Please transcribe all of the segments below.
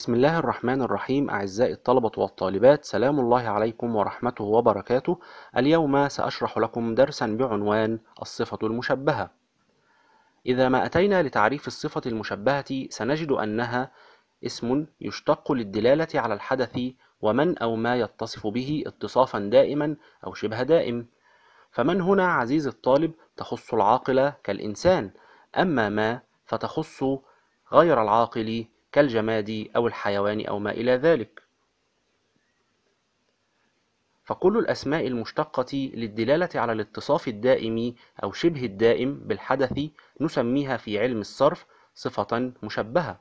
بسم الله الرحمن الرحيم أعزائي الطلبة والطالبات سلام الله عليكم ورحمته وبركاته اليوم سأشرح لكم درسا بعنوان الصفة المشبهة إذا ما أتينا لتعريف الصفة المشبهة سنجد أنها اسم يشتق للدلالة على الحدث ومن أو ما يتصف به اتصافا دائما أو شبه دائم فمن هنا عزيز الطالب تخص العاقل كالإنسان أما ما فتخص غير العاقل كالجماد أو الحيوان أو ما إلى ذلك فكل الأسماء المشتقة للدلالة على الاتصاف الدائم أو شبه الدائم بالحدث نسميها في علم الصرف صفة مشبهة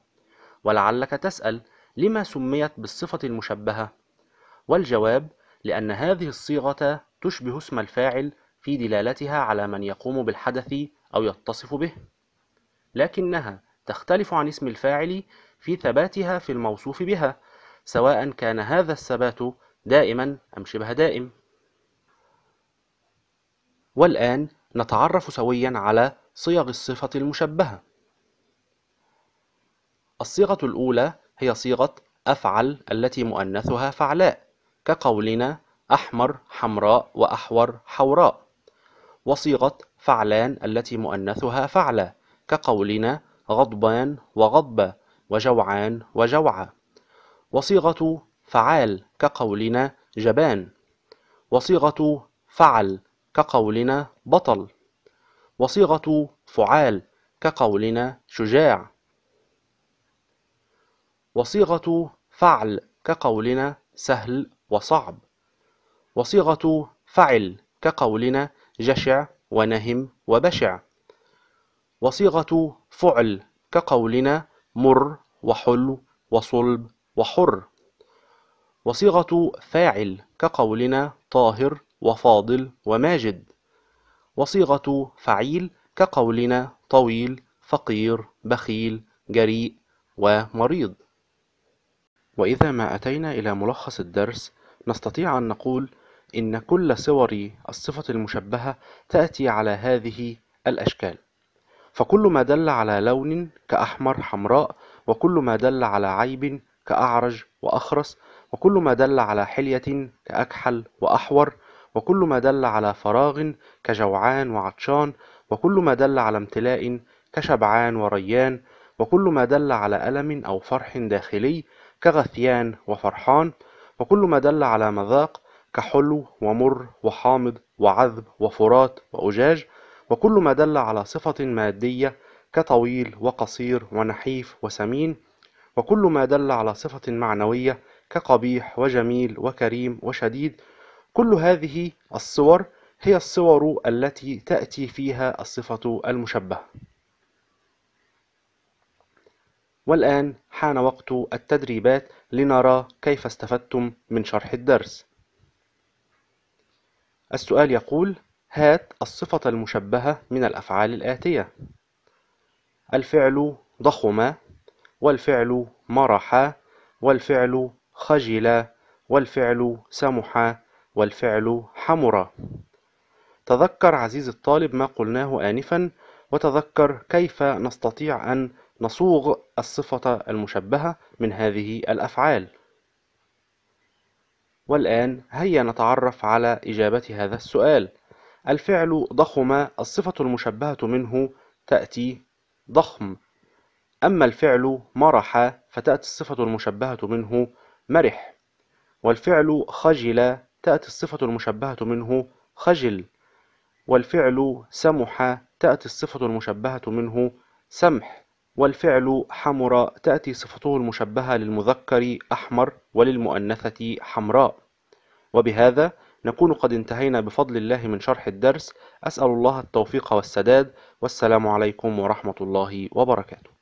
ولعلك تسأل لما سميت بالصفة المشبهة؟ والجواب لأن هذه الصيغة تشبه اسم الفاعل في دلالتها على من يقوم بالحدث أو يتصف به لكنها تختلف عن اسم الفاعل في ثباتها في الموصوف بها سواء كان هذا الثبات دائما أم شبه دائم والآن نتعرف سويا على صيغ الصفة المشبهة الصيغة الأولى هي صيغة أفعل التي مؤنثها فعلاء كقولنا أحمر حمراء وأحور حوراء وصيغة فعلان التي مؤنثها فعلى كقولنا غضبان وغضبة وجوعان وجوعة وصيغة فعال كقولنا جبان وصيغة فعل كقولنا بطل وصيغة فعال كقولنا شجاع وصيغة فعل كقولنا سهل وصعب وصيغة فعل كقولنا جشع ونهم وبشع وصيغة فعل كقولنا مر وحلو وصلب وحر وصيغة فاعل كقولنا طاهر وفاضل وماجد وصيغة فعيل كقولنا طويل فقير بخيل جريء ومريض وإذا ما أتينا إلى ملخص الدرس نستطيع أن نقول إن كل صور الصفة المشبهة تأتي على هذه الأشكال فكل ما دل على لون كأحمر حمراء وكل ما دل على عيب كأعرج وأخرس وكل ما دل على حلية كأكحل وأحور وكل ما دل على فراغ كجوعان وعطشان وكل ما دل على امتلاء كشبعان وريان وكل ما دل على ألم أو فرح داخلي كغثيان وفرحان وكل ما دل على مذاق كحلو ومر وحامض وعذب وفرات وأجاج وكل ما دل على صفة مادية كطويل وقصير ونحيف وسمين وكل ما دل على صفة معنوية كقبيح وجميل وكريم وشديد كل هذه الصور هي الصور التي تأتي فيها الصفة المشبهة والآن حان وقت التدريبات لنرى كيف استفدتم من شرح الدرس السؤال يقول هات الصفة المشبهة من الأفعال الآتية الفعل ضخم والفعل مرح والفعل خجل والفعل سمح والفعل حمر تذكر عزيزي الطالب ما قلناه آنفا وتذكر كيف نستطيع أن نصوغ الصفة المشبهة من هذه الأفعال والآن هيا نتعرف على إجابة هذا السؤال الفعل ضخم الصفة المشبهة منه تأتي ضخم أما الفعل مرح فتأتي الصفة المشبهة منه مرح والفعل خجل تأتي الصفة المشبهة منه خجل والفعل سمح تأتي الصفة المشبهة منه سمح والفعل حمر تأتي صفته المشبهة للمذكر أحمر وللمؤنثة حمراء وبهذا نكون قد انتهينا بفضل الله من شرح الدرس أسأل الله التوفيق والسداد والسلام عليكم ورحمة الله وبركاته